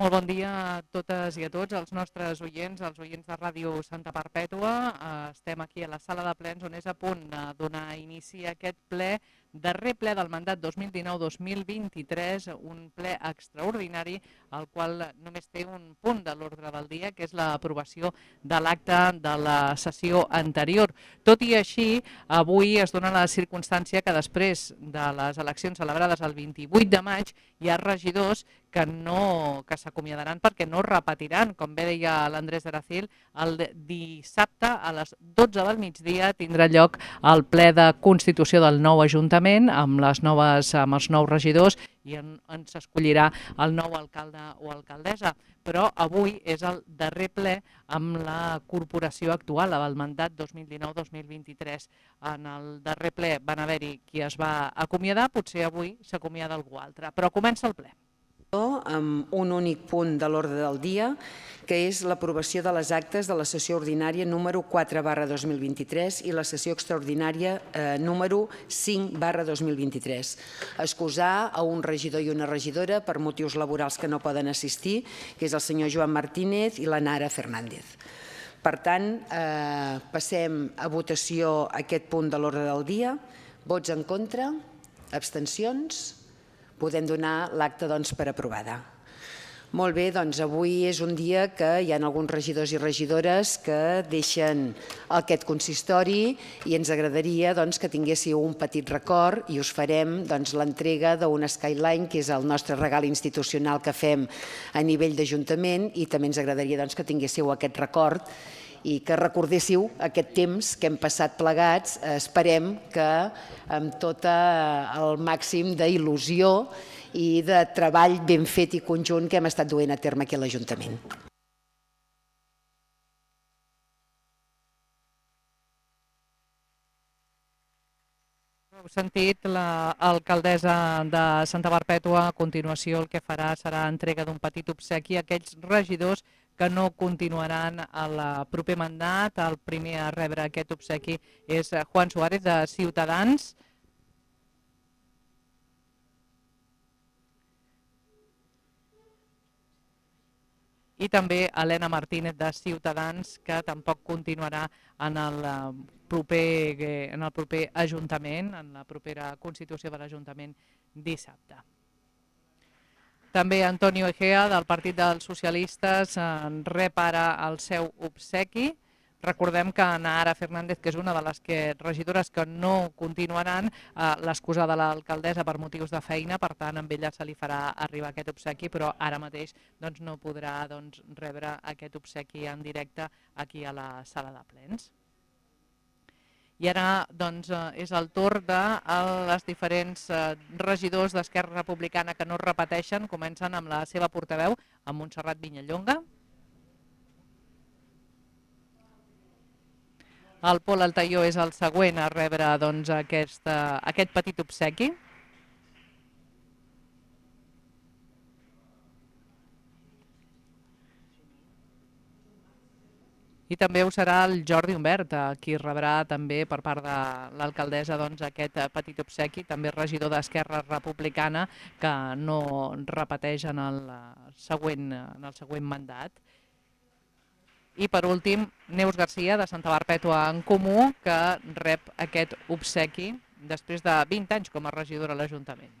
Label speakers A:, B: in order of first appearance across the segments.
A: Molt bon dia a totes i a tots, els nostres oients, els oients de Ràdio Santa Perpètua. Eh, estem aquí a la sala de plens on és a punt de donar inici a aquest ple darrer ple del mandat 2019-2023, un ple extraordinari, el qual només té un punt de l'ordre del dia, que és l'aprovació de l'acte de la sessió anterior. Tot i així, avui es dona la circumstància que després de les eleccions celebrades el 28 de maig hi ha regidors que no que s'acomiadaran perquè no repetiran, com bé deia l'Andrés Aracil, el dissabte a les 12 del migdia tindrà lloc el ple de Constitució del nou Ajuntament l'Ajuntament amb, les noves, amb els nous regidors i en, ens escollirà el nou alcalde o alcaldessa. Però avui és el darrer ple amb la corporació actual, amb el mandat 2019-2023. En el darrer ple van haver-hi
B: qui es va acomiadar,
A: potser avui s'acomiada algú altre.
B: Però comença el ple amb un únic punt de l'ordre del dia, que és l'aprovació de les actes de la sessió ordinària número 4 barra 2023 i la sessió extraordinària eh, número 5 barra 2023. Excusar a un regidor i una regidora per motius laborals que no poden assistir, que és el senyor Joan Martínez i la Nara Fernández. Per tant, eh, passem a votació aquest punt de l'ordre del dia. Vots en contra? Abstencions? podem donar l'acte doncs, per aprovada. Molt bé, doncs avui és un dia que hi ha alguns regidors i regidores que deixen aquest consistori i ens agradaria doncs, que tinguéssiu un petit record i us farem doncs, l'entrega d'un Skyline, que és el nostre regal institucional que fem a nivell d'Ajuntament i també ens agradaria doncs, que tinguéssiu aquest record i que recordéssiu aquest temps que hem passat plegats. Eh, esperem que amb tot eh, el màxim d'il·lusió i de treball ben fet i conjunt que hem estat duent a terme aquí a l'Ajuntament.
A: Heu sentit l'alcaldessa de Santa Barpètua. A continuació el que farà serà entrega d'un petit obsequi a aquells regidors que no continuaran el proper mandat. El primer a rebre aquest obsequi és Juan Suárez, de Ciutadans. i també Helena Martínez de Ciutadans, que tampoc continuarà en el eh, proper, eh, en el proper Ajuntament, en la propera Constitució de l'Ajuntament dissabte. També Antonio Egea, del Partit dels Socialistes, en eh, rep ara el seu obsequi. Recordem que Nara Fernández, que és una de les regidores que no continuaran, eh, l'excusa de l'alcaldessa per motius de feina, per tant, amb ella se li farà arribar aquest obsequi, però ara mateix doncs, no podrà doncs, rebre aquest obsequi en directe aquí a la sala de plens. I ara doncs, eh, és el torn de eh, les diferents eh, regidors d'Esquerra Republicana que no es repeteixen. Comencen amb la seva portaveu, amb Montserrat Vinyallonga. El Pol Altaió és el següent a rebre doncs, aquesta, aquest petit obsequi. I també ho serà el Jordi Humbert, eh, qui rebrà també per part de l'alcaldessa doncs, aquest eh, petit obsequi, també regidor d'Esquerra Republicana, que no repeteix en el eh, següent, en el següent mandat. I per últim, Neus Garcia de Santa Barpètua en Comú, que rep aquest obsequi després de 20 anys com a regidora a l'Ajuntament.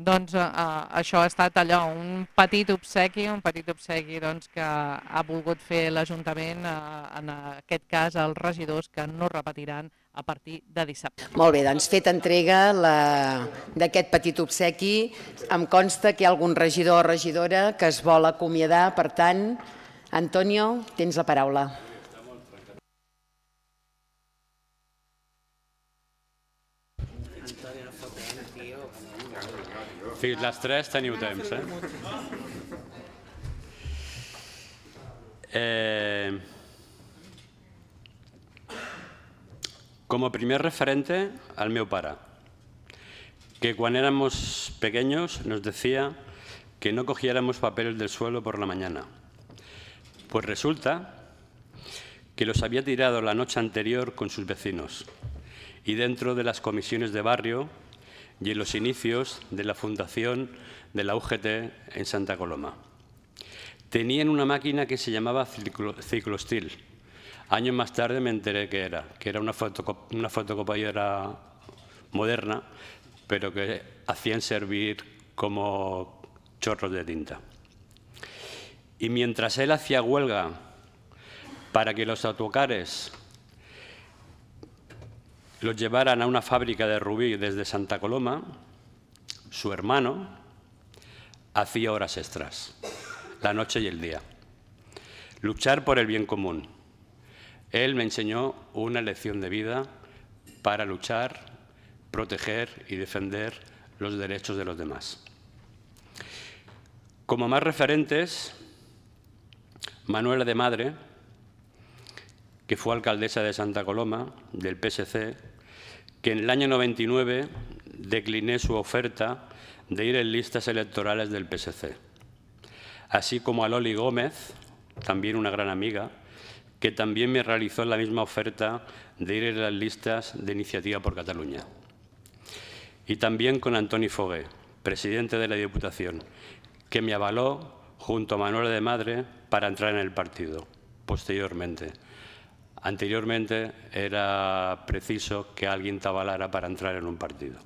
A: doncs eh, eh, això ha estat allò, un petit obsequi, un petit obsequi doncs, que ha volgut fer l'Ajuntament, eh, en aquest cas els regidors que no repetiran a partir de dissabte.
B: Molt bé, doncs fet entrega la... d'aquest petit obsequi, em consta que hi ha algun regidor o regidora que es vol acomiadar, per tant, Antonio, tens la paraula.
C: Antonio, Fins las 3 teniu temps, eh? Eh, como primer referente al meu para, que cuando éramos pequeños nos decía que no cogiéramos papeles del suelo por la mañana. Pues resulta que los había tirado la noche anterior con sus vecinos y dentro de las comisiones de barrio y en los inicios de la fundación de la UGT en Santa Coloma. Tenían una máquina que se llamaba ciclostil. Años más tarde me enteré que era, que era una, una fotocopiadora moderna, pero que hacían servir como chorros de tinta. Y mientras él hacía huelga para que los autocares los llevaran a una fábrica de rubí desde Santa Coloma, su hermano hacía horas extras, la noche y el día. Luchar por el bien común. Él me enseñó una lección de vida para luchar, proteger y defender los derechos de los demás. Como más referentes, Manuela de Madre, que fue alcaldesa de Santa Coloma, del PSC, que en el año 99 decliné su oferta de ir en listas electorales del PSC, así como a Loli Gómez, también una gran amiga, que también me realizó la misma oferta de ir en las listas de Iniciativa por Cataluña. Y también con Antoni Fogué, presidente de la Diputación, que me avaló junto a Manuel de Madre para entrar en el partido posteriormente. Anteriormente era preciso que alguien tabalara para entrar en un partido.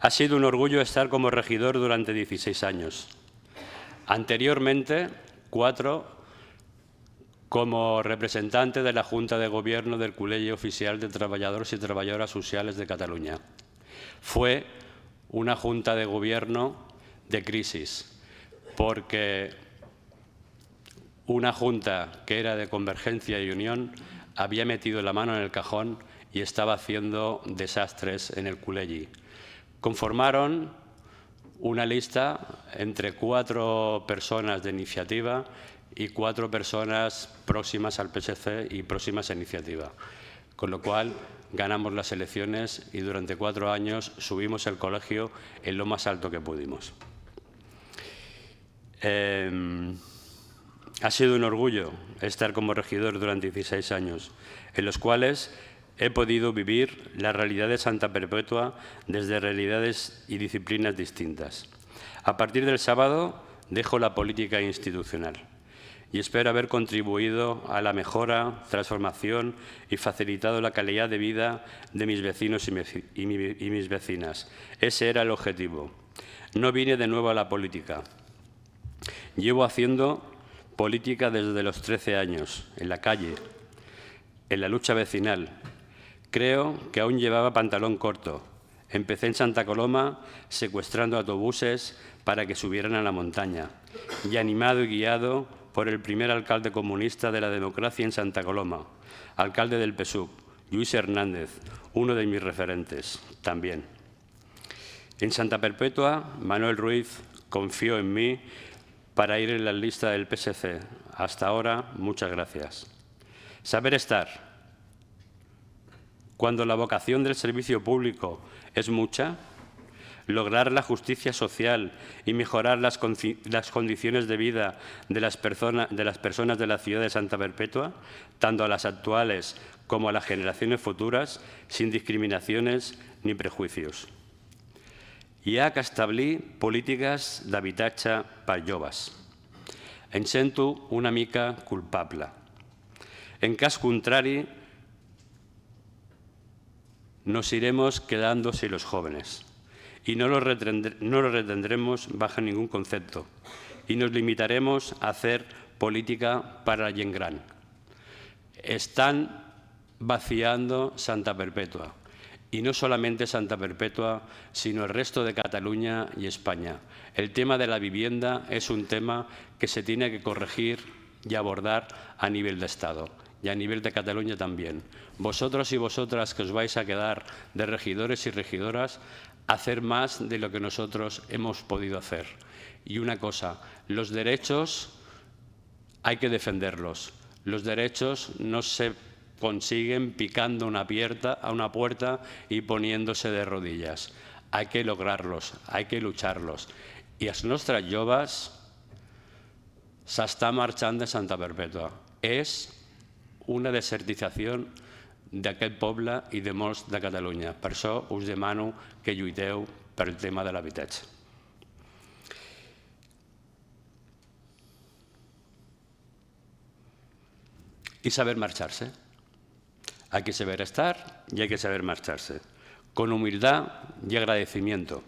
C: Ha sido un orgullo estar como regidor durante 16 años. Anteriormente, cuatro como representante de la Junta de Gobierno del Colegio Oficial de Trabajadores y Trabajadoras Sociales de Cataluña. Fue una Junta de Gobierno de crisis, porque una junta que era de convergencia y unión había metido la mano en el cajón y estaba haciendo desastres en el Culegi. Conformaron una lista entre cuatro personas de iniciativa y cuatro personas próximas al PSC y próximas a iniciativa. Con lo cual ganamos las elecciones y durante cuatro años subimos el colegio en lo más alto que pudimos. Em, ha sido un orgullo estar como regidor durante 16 años, en los cuales he podido vivir la realidad de Santa Perpetua desde realidades y disciplinas distintas. A partir del sábado dejo la política institucional y espero haber contribuido a la mejora, transformación y facilitado la calidad de vida de mis vecinos y, mis vecinas. Ese era el objetivo. No vine de nuevo a la política. Llevo haciendo política desde los 13 años, en la calle, en la lucha vecinal. Creo que aún llevaba pantalón corto. Empecé en Santa Coloma secuestrando autobuses para que subieran a la montaña y animado y guiado por el primer alcalde comunista de la democracia en Santa Coloma, alcalde del PSUC, Luis Hernández, uno de mis referentes también. En Santa Perpetua, Manuel Ruiz confió en mí para ir en la lista del PSC. Hasta ahora, muchas gracias. Saber estar. Cuando la vocación del servicio público es mucha, lograr la justicia social y mejorar las, condiciones de vida de las personas de la ciudad de Santa Perpetua, tanto a las actuales como a las generaciones futuras, sin discriminaciones ni prejuicios. Y ha que políticas de d'habitatge para joves. Em sento una mica culpable. En caso contrario, nos iremos quedando sin los jóvenes y no los, no retendremos bajo ningún concepto y nos limitaremos a hacer política para Yengran. Están vaciando Santa Perpetua y no solamente Santa Perpetua, sino el resto de Cataluña y España. El tema de la vivienda es un tema que se tiene que corregir y abordar a nivel de Estado y a nivel de Cataluña también. Vosotros y vosotras que os vais a quedar de regidores y regidoras, hacer más de lo que nosotros hemos podido hacer. Y una cosa, los derechos hay que defenderlos. Los derechos no se consiguen picando una, pierta, a una puerta y poniéndose de rodillas. Hay que lograrlos, hay que lucharlos. Y las nuestras joves se están marchando de Santa Perpetua es una de aquel poble y de molts de Cataluña por eso us demano que lluiteu el tema de l'habitatge. y saber marcharse hay que saber estar y hay que saber marcharse, con humildad y agradecimiento.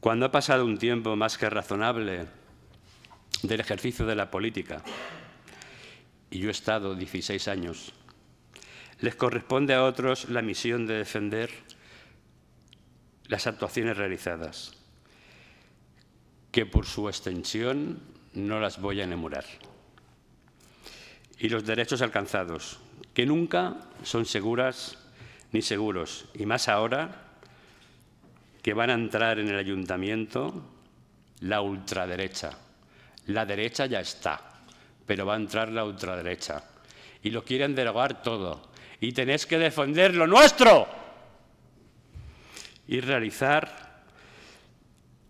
C: Cuando ha pasado un tiempo más que razonable del ejercicio de la política, y yo he estado 16 años, les corresponde a otros la misión de defender las actuaciones realizadas, que por su extensión no las voy a enumerar, y los derechos alcanzados, que nunca son seguras ni seguros, y más ahora que van a entrar en el ayuntamiento la ultraderecha. La derecha ya está, pero va a entrar la ultraderecha. Y lo quieren derogar todo. Y tenéis que defender lo nuestro. Y realizar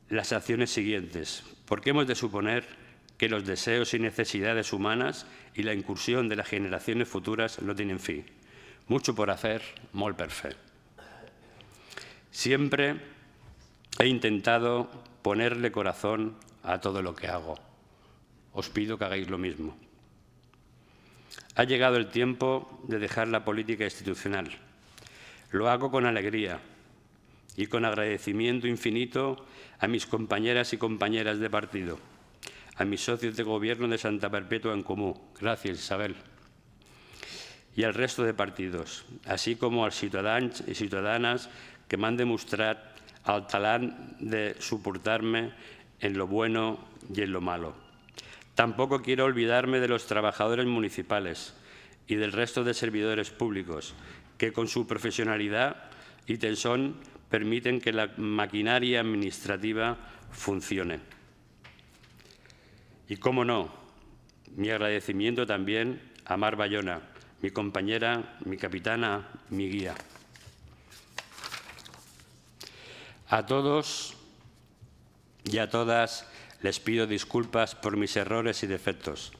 C: las acciones siguientes, porque hemos de suponer que los deseos y necesidades humanas y la incursión de las generaciones futuras no tienen fin. Mucho por hacer, molt perfecto. Siempre he intentado ponerle corazón a todo lo que hago. Os pido que hagáis lo mismo. Ha llegado el tiempo de dejar la política institucional. Lo hago con alegría y con agradecimiento infinito a mis compañeras y compañeras de partido a mis socios de gobierno de Santa Perpetua en común, gracias Isabel, y al resto de partidos, así como los ciudadanos y ciudadanas que me han demostrado el talán de soportarme en lo bueno y en lo malo. Tampoco quiero olvidarme de los trabajadores municipales y del resto de servidores públicos, que con su profesionalidad y tensión permiten que la maquinaria administrativa funcione. Y cómo no, mi agradecimiento también a Mar Bayona, mi compañera, mi capitana, mi guía. A todos y a todas les pido disculpas por mis errores y defectos.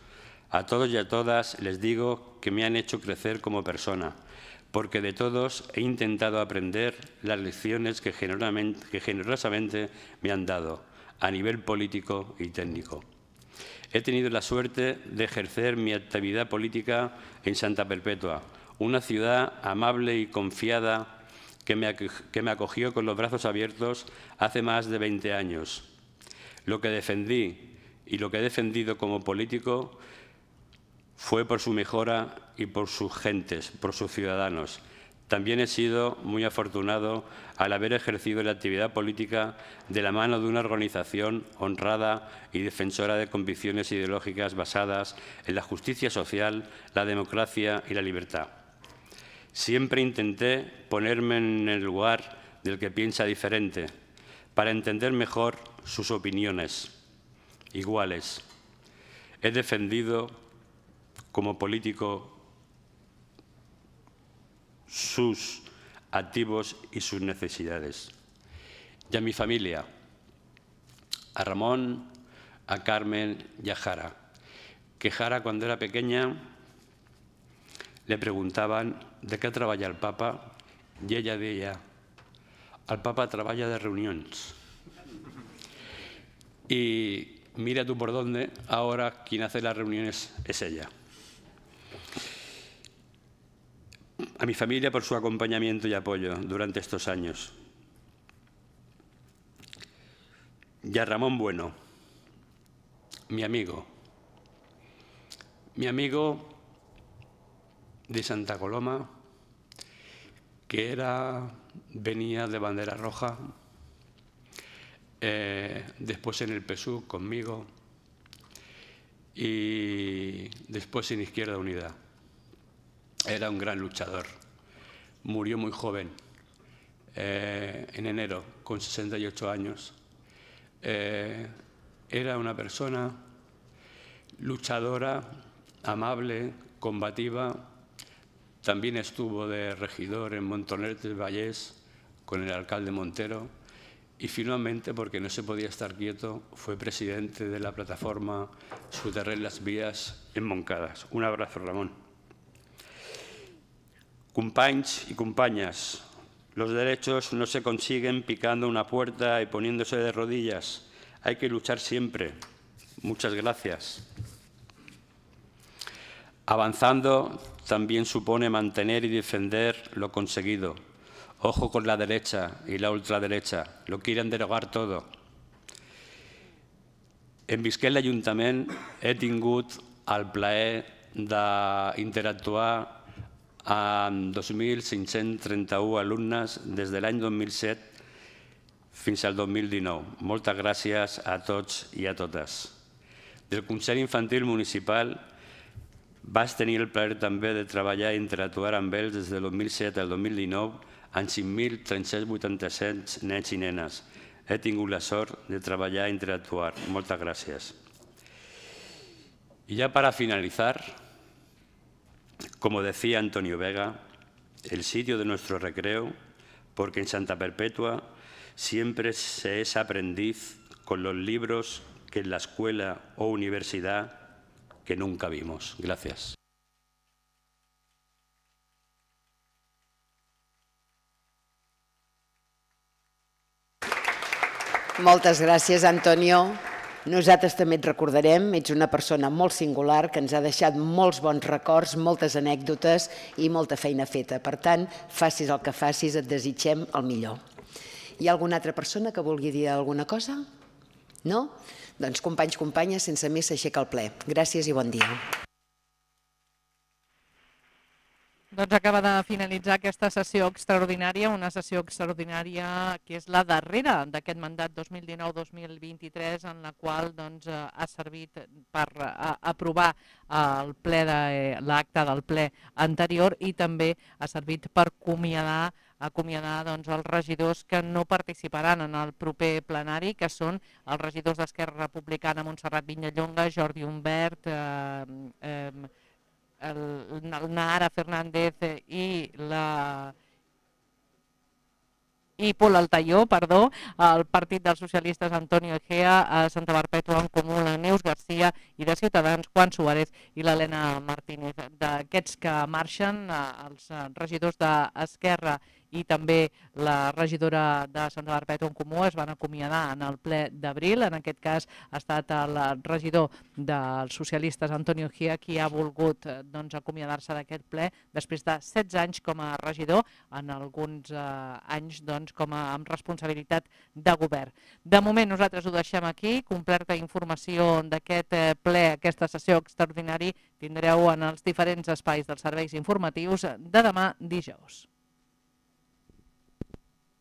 C: A todos y a todas les digo que me han hecho crecer como persona, porque de todos he intentado aprender las lecciones que, que generosamente me han dado a nivel político y técnico. He tenido la suerte de ejercer mi actividad política en Santa Perpetua, una ciudad amable y confiada que me, acogió con los brazos abiertos hace más de 20 años. Lo que defendí y lo que he defendido como político fue por su mejora y por sus gentes, por sus ciudadanos. También he sido muy afortunado al haber ejercido la actividad política de la mano de una organización honrada y defensora de convicciones ideológicas basadas en la justicia social, la democracia y la libertad. Siempre intenté ponerme en el lugar del que piensa diferente, para entender mejor sus opiniones iguales. He defendido como político sus activos y sus necesidades. Y a mi familia, a Ramón, a Carmen y a Jara, que Jara cuando era pequeña le preguntaban de qué trabaja el Papa y ella de Al Papa trabaja de reuniones. Y mira tú por dónde, ahora quien hace las reuniones es ella. a mi familia por su acompañamiento y apoyo durante estos años. ya Ramón Bueno, mi amigo, mi amigo de Santa Coloma, que era, venía de bandera roja, eh, después en el PSU conmigo y después en Izquierda Unida. Era un gran luchador. Murió muy joven, eh, en enero, con 68 años. Eh, era una persona luchadora, amable, combativa. También estuvo de regidor en Montonete del Vallés con el alcalde Montero. Y finalmente, porque no se podía estar quieto, fue presidente de la plataforma Su Las Vías en Moncadas. Un abrazo, Ramón. Companys y compañas, los derechos no se consiguen picando una puerta y poniéndose de rodillas. Hay que luchar siempre. Muchas gracias. Avanzando también supone mantener y defender lo conseguido. Ojo con la derecha y la ultraderecha. Lo quieren derogar todo. En Bisquel Ayuntamiento he tingut el plaer interactuar amb 2.531 alumnes des de l'any 2007 fins al 2019. Moltes gràcies a tots i a totes. Del Consell Infantil Municipal vas tenir el plaer també de treballar i interactuar amb ells des del 2007 al 2019 amb 5.387 nens i nenes. He tingut la sort de treballar i interactuar. Moltes gràcies. I ja per a finalitzar, Como decía Antonio Vega, el sitio de nuestro recreo, porque en Santa Perpetua siempre se es aprendiz con los libros que en la escuela o universidad que nunca vimos. Gracias.
B: gracias, Antonio. Nosaltres també et recordarem, ets una persona molt singular que ens ha deixat molts bons records, moltes anècdotes i molta feina feta. Per tant, facis el que facis, et desitgem el millor. Hi ha alguna altra persona que vulgui dir alguna cosa? No? Doncs companys, companyes, sense més s'aixeca el ple. Gràcies i bon dia.
A: Doncs acaba de finalitzar aquesta sessió extraordinària, una sessió extraordinària que és la darrera d'aquest mandat 2019-2023 en la qual doncs, eh, ha servit per eh, aprovar eh, el ple de l'acte del ple anterior i també ha servit per acomiadar acomiadar doncs, els regidors que no participaran en el proper plenari, que són els regidors d'Esquerra Republicana, Montserrat Vinyallonga, Jordi Humbert, eh, eh, el, el Nara Fernández eh, i la i Pol Altaió, perdó, el partit dels socialistes Antonio Egea, a Santa Barpetua en Comú, la Neus Garcia i de Ciutadans Juan Suárez i l'Helena Martínez. D'aquests que marxen, eh, els regidors d'Esquerra i també la regidora de Sant Barbeto en Comú es van acomiadar en el ple d'abril. En aquest cas ha estat el regidor dels socialistes, Antonio Gia, qui ha volgut eh, doncs, acomiadar-se d'aquest ple després de 16 anys com a regidor, en alguns eh, anys doncs, com a, amb responsabilitat de govern. De moment nosaltres ho deixem aquí, complerta informació d'aquest eh, ple, aquesta sessió extraordinària tindreu en els diferents espais dels serveis informatius de demà dijous.